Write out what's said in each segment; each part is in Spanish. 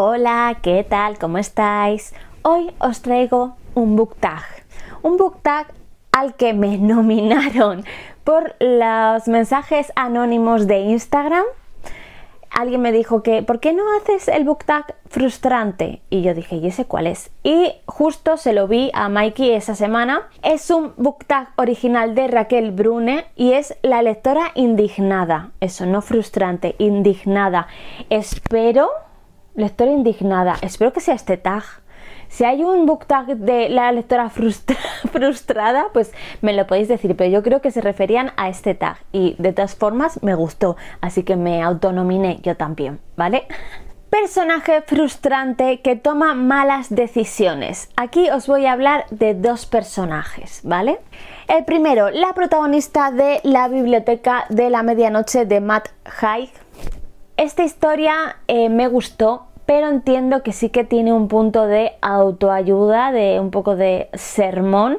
Hola, ¿qué tal? ¿Cómo estáis? Hoy os traigo un book tag. Un book tag al que me nominaron por los mensajes anónimos de Instagram. Alguien me dijo que, ¿por qué no haces el book tag frustrante? Y yo dije, ¿y ese cuál es? Y justo se lo vi a Mikey esa semana. Es un book tag original de Raquel Brune y es La lectora indignada. Eso, no frustrante, indignada. Espero lectora indignada. Espero que sea este tag. Si hay un book tag de la lectora frustrada, pues me lo podéis decir, pero yo creo que se referían a este tag y de todas formas me gustó, así que me autonominé yo también, ¿vale? Personaje frustrante que toma malas decisiones. Aquí os voy a hablar de dos personajes, ¿vale? El primero, la protagonista de La biblioteca de la medianoche de Matt Haig. Esta historia eh, me gustó pero entiendo que sí que tiene un punto de autoayuda, de un poco de sermón.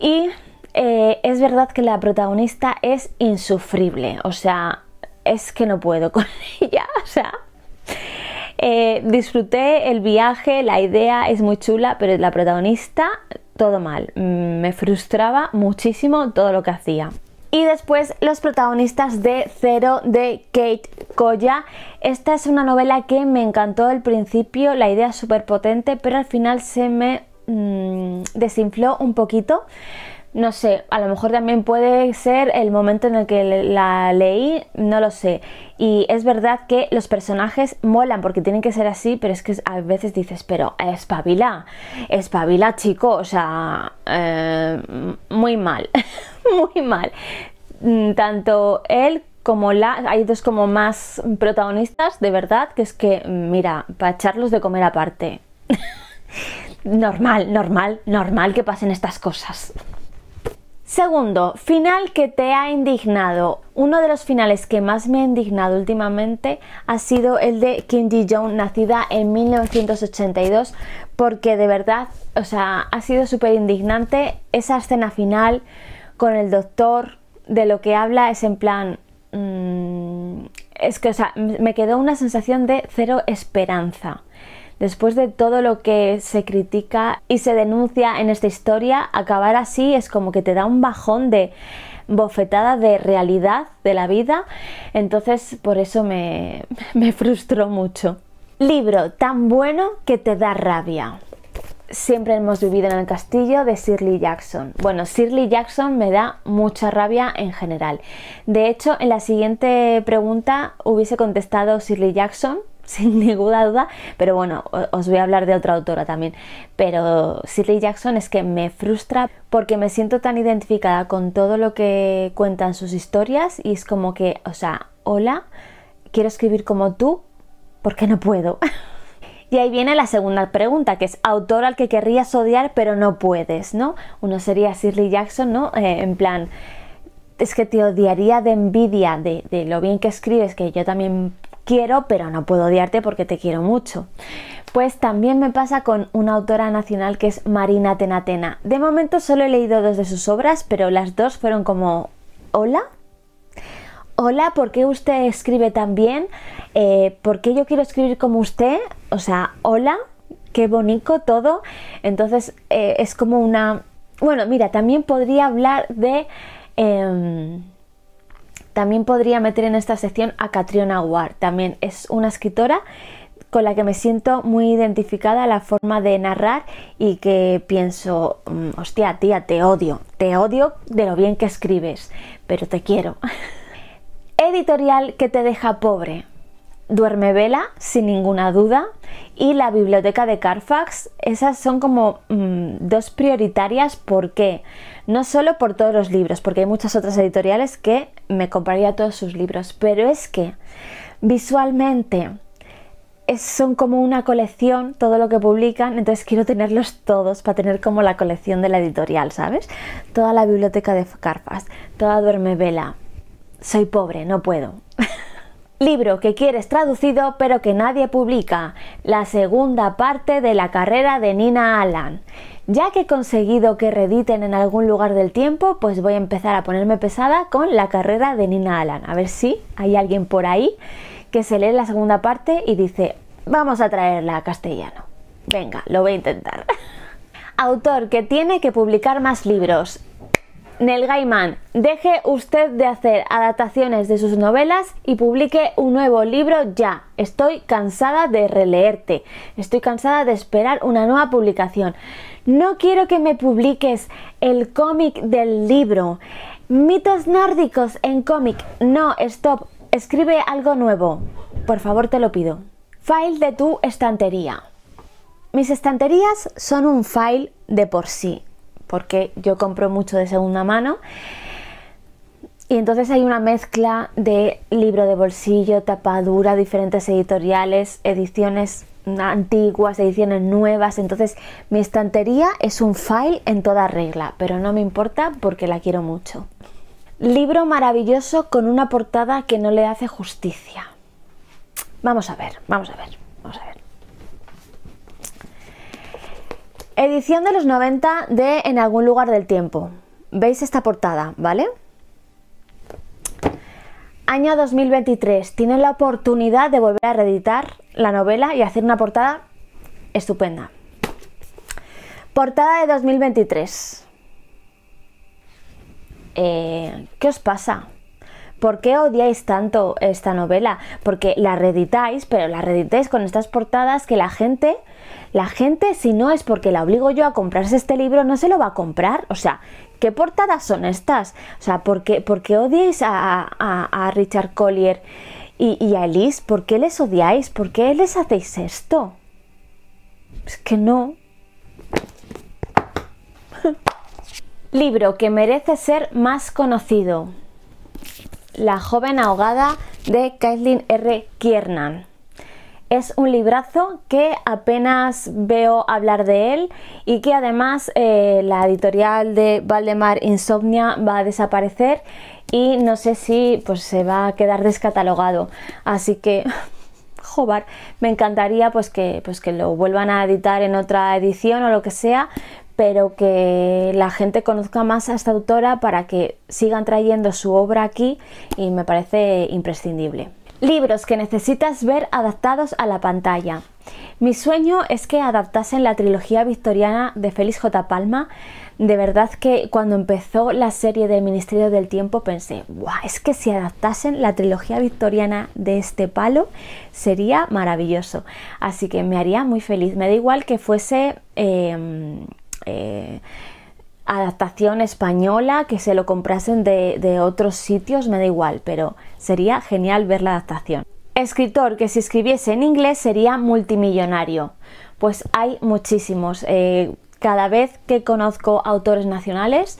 Y eh, es verdad que la protagonista es insufrible, o sea, es que no puedo con ella, o sea... Eh, disfruté el viaje, la idea es muy chula, pero la protagonista, todo mal. Mm, me frustraba muchísimo todo lo que hacía. Y después Los protagonistas de Cero de Kate Koya. Esta es una novela que me encantó al principio, la idea es súper potente, pero al final se me mm, desinfló un poquito. No sé, a lo mejor también puede ser el momento en el que la leí, no lo sé. Y es verdad que los personajes molan porque tienen que ser así, pero es que a veces dices, pero espabila, espabila chico, o sea, eh, muy mal. muy mal. Mm, tanto él como la, hay dos como más protagonistas, de verdad, que es que, mira, para echarlos de comer aparte. normal, normal, normal que pasen estas cosas. Segundo, final que te ha indignado. Uno de los finales que más me ha indignado últimamente ha sido el de Kim Ji-jong, nacida en 1982, porque de verdad, o sea, ha sido súper indignante esa escena final con el doctor, de lo que habla es en plan... Mm, es que, o sea, me quedó una sensación de cero esperanza. Después de todo lo que se critica y se denuncia en esta historia, acabar así es como que te da un bajón de bofetada de realidad de la vida. Entonces, por eso me, me frustró mucho. Libro tan bueno que te da rabia. Siempre hemos vivido en el castillo de Shirley Jackson. Bueno, Shirley Jackson me da mucha rabia en general. De hecho, en la siguiente pregunta hubiese contestado Shirley Jackson, sin ninguna duda, pero bueno, os voy a hablar de otra autora también. Pero Shirley Jackson es que me frustra porque me siento tan identificada con todo lo que cuentan sus historias y es como que, o sea, hola, quiero escribir como tú, porque no puedo. Y ahí viene la segunda pregunta, que es autor al que querrías odiar pero no puedes, ¿no? Uno sería Shirley Jackson, ¿no? Eh, en plan, es que te odiaría de envidia de, de lo bien que escribes, que yo también quiero, pero no puedo odiarte porque te quiero mucho. Pues también me pasa con una autora nacional que es Marina Tenatena. De momento solo he leído dos de sus obras, pero las dos fueron como... ¿Hola? hola, ¿por qué usted escribe tan bien? Eh, ¿Por qué yo quiero escribir como usted? O sea, hola, qué bonito todo. Entonces eh, es como una... Bueno, mira, también podría hablar de... Em, también podría meter en esta sección a Catriona Ward. También es una escritora con la que me siento muy identificada la forma de narrar y que pienso, mm, hostia, tía, te odio, te odio de lo bien que escribes, pero te quiero. editorial que te deja pobre. Duerme Vela, sin ninguna duda, y la biblioteca de Carfax, esas son como mm, dos prioritarias, ¿por qué? No solo por todos los libros, porque hay muchas otras editoriales que me compraría todos sus libros, pero es que visualmente son como una colección, todo lo que publican, entonces quiero tenerlos todos para tener como la colección de la editorial, ¿sabes? Toda la biblioteca de Carfax, toda Duerme Vela, soy pobre, no puedo. Libro que quieres traducido pero que nadie publica, la segunda parte de la carrera de Nina Alan. Ya que he conseguido que rediten en algún lugar del tiempo, pues voy a empezar a ponerme pesada con la carrera de Nina Alan. A ver si hay alguien por ahí que se lee la segunda parte y dice, vamos a traerla a castellano. Venga, lo voy a intentar. Autor que tiene que publicar más libros. Nel Gaiman, deje usted de hacer adaptaciones de sus novelas y publique un nuevo libro ya. Estoy cansada de releerte. Estoy cansada de esperar una nueva publicación. No quiero que me publiques el cómic del libro. Mitos nórdicos en cómic. No, stop. Escribe algo nuevo. Por favor, te lo pido. File de tu estantería. Mis estanterías son un file de por sí porque yo compro mucho de segunda mano. Y entonces hay una mezcla de libro de bolsillo, tapadura, diferentes editoriales, ediciones antiguas, ediciones nuevas. Entonces mi estantería es un file en toda regla, pero no me importa porque la quiero mucho. Libro maravilloso con una portada que no le hace justicia. Vamos a ver, vamos a ver, vamos a ver. Edición de los 90 de En algún lugar del tiempo. Veis esta portada, ¿vale? Año 2023. Tienen la oportunidad de volver a reeditar la novela y hacer una portada estupenda. Portada de 2023. Eh, ¿Qué os pasa? ¿Por qué odiáis tanto esta novela? Porque la reeditáis, pero la reeditáis con estas portadas que la gente, la gente si no es porque la obligo yo a comprarse este libro, no se lo va a comprar. O sea, ¿qué portadas son estas? O sea, ¿por qué, por odiáis a, a, Richard Collier y, y a Elise? ¿Por qué les odiáis? ¿Por qué les hacéis esto? Es que no. Libro que merece ser más conocido. La joven ahogada de kaitlyn R. Kiernan. Es un librazo que apenas veo hablar de él y que además eh, la editorial de Valdemar Insomnia va a desaparecer y no sé si pues, se va a quedar descatalogado. Así que Jobar, me encantaría pues que, pues que lo vuelvan a editar en otra edición o lo que sea, pero que la gente conozca más a esta autora para que sigan trayendo su obra aquí y me parece imprescindible. Libros que necesitas ver adaptados a la pantalla. Mi sueño es que adaptasen la trilogía victoriana de Félix J. Palma. De verdad que cuando empezó la serie del Ministerio del Tiempo pensé, ¡guau! es que si adaptasen la trilogía victoriana de este palo sería maravilloso. Así que me haría muy feliz. Me da igual que fuese... Em, eh, adaptación española, que se lo comprasen de, otros sitios, me da igual, pero sería genial ver la adaptación. Escritor que si escribiese en inglés sería multimillonario. Pues hay muchísimos. Eh, cada vez que conozco autores nacionales,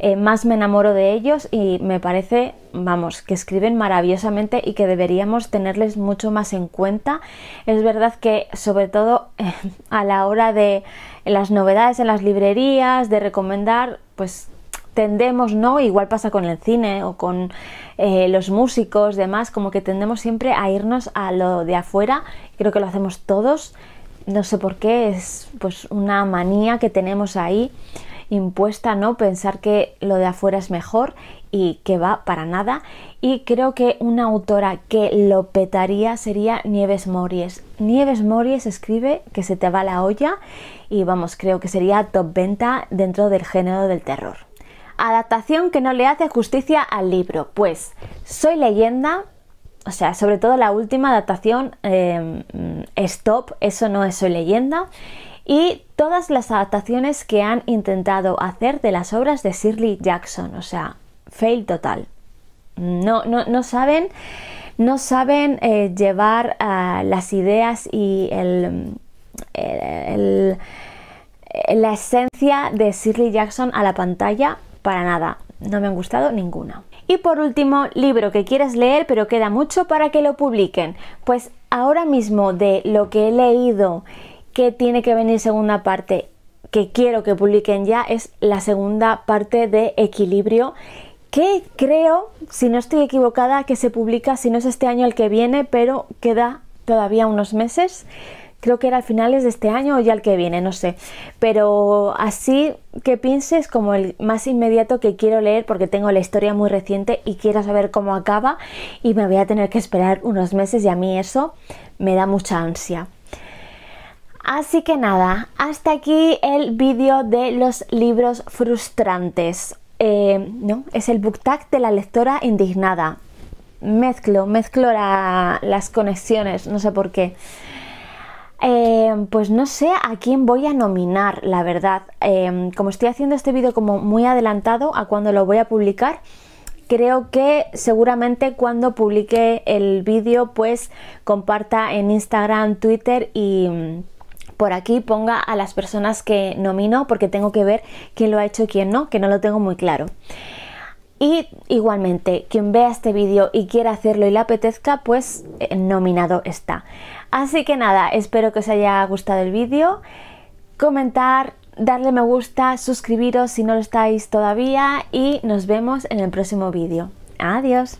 eh, más me enamoro de ellos y me parece, vamos, que escriben maravillosamente y que deberíamos tenerles mucho más en cuenta. Es verdad que sobre todo a la hora de las novedades en las librerías, de recomendar, pues tendemos, ¿no? Igual pasa con el cine o con eh, los músicos, demás, como que tendemos siempre a irnos a lo de afuera, creo que lo hacemos todos, no sé por qué, es pues una manía que tenemos ahí impuesta, ¿no? Pensar que lo de afuera es mejor y que va para nada. Y creo que una autora que lo petaría sería Nieves Mories. Nieves Mories escribe que se te va la olla y vamos, creo que sería top venta dentro del género del terror. Adaptación que no le hace justicia al libro. Pues Soy leyenda, o sea, sobre todo la última adaptación, eh, mm, Stop, eso no es Soy leyenda y todas las adaptaciones que han intentado hacer de las obras de Shirley Jackson, o sea, fail total. No, no, no saben, no saben eh, llevar eh, las ideas y la esencia de Shirley Jackson a la pantalla para nada. No me han gustado ninguna. Y por último, libro que quieres leer pero queda mucho para que lo publiquen. Pues ahora mismo de lo que he leído que tiene que venir segunda parte que quiero que publiquen ya es la segunda parte de equilibrio que creo, si no estoy equivocada, que se publica, si no es este año el que viene, pero queda todavía unos meses. Creo que era a finales de este año o ya el que viene, no sé. Pero así que pienses como el más inmediato que quiero leer porque tengo la historia muy reciente y quiero saber cómo acaba y me voy a tener que esperar unos meses y a mí eso me da mucha ansia. Así que nada, hasta aquí el vídeo de los libros frustrantes. Eh, no, es el book tag de la lectora indignada. Mezclo, mezclo las conexiones, no sé por qué. Eh, pues no sé a quién voy a nominar, la verdad. Eh, como estoy haciendo este vídeo como muy adelantado a cuando lo voy a publicar, creo que seguramente cuando publique el vídeo pues comparta en Instagram, Twitter y por aquí ponga a las personas que nomino porque tengo que ver quién lo ha hecho y quién no, que no lo tengo muy claro. Y igualmente, quien vea este vídeo y quiera hacerlo y le apetezca, pues eh, nominado está. Así que nada, espero que os haya gustado el vídeo. Comentar, darle me gusta, suscribiros si no lo estáis todavía y nos vemos en el próximo vídeo. Adiós.